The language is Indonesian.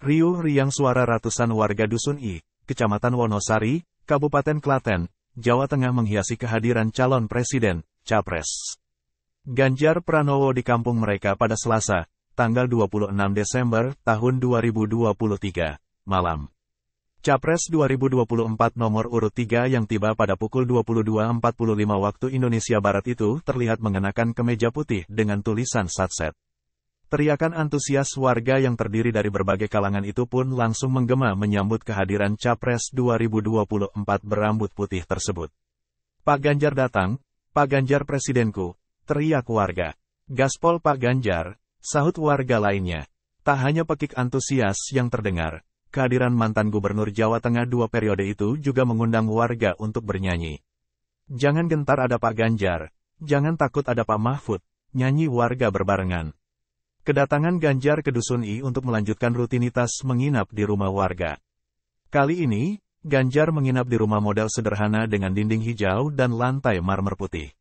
Riuh riang suara ratusan warga Dusun I, Kecamatan Wonosari, Kabupaten Klaten, Jawa Tengah menghiasi kehadiran calon presiden, Capres. Ganjar Pranowo di kampung mereka pada Selasa, tanggal 26 Desember tahun 2023, malam. Capres 2024 nomor urut 3 yang tiba pada pukul 22.45 waktu Indonesia Barat itu terlihat mengenakan kemeja putih dengan tulisan Satset. Teriakan antusias warga yang terdiri dari berbagai kalangan itu pun langsung menggema menyambut kehadiran Capres 2024 berambut putih tersebut. Pak Ganjar datang, Pak Ganjar presidenku, teriak warga. Gaspol Pak Ganjar, sahut warga lainnya. Tak hanya pekik antusias yang terdengar, kehadiran mantan Gubernur Jawa Tengah dua periode itu juga mengundang warga untuk bernyanyi. Jangan gentar ada Pak Ganjar, jangan takut ada Pak Mahfud, nyanyi warga berbarengan. Kedatangan Ganjar ke Dusun I untuk melanjutkan rutinitas menginap di rumah warga. Kali ini, Ganjar menginap di rumah modal sederhana dengan dinding hijau dan lantai marmer putih.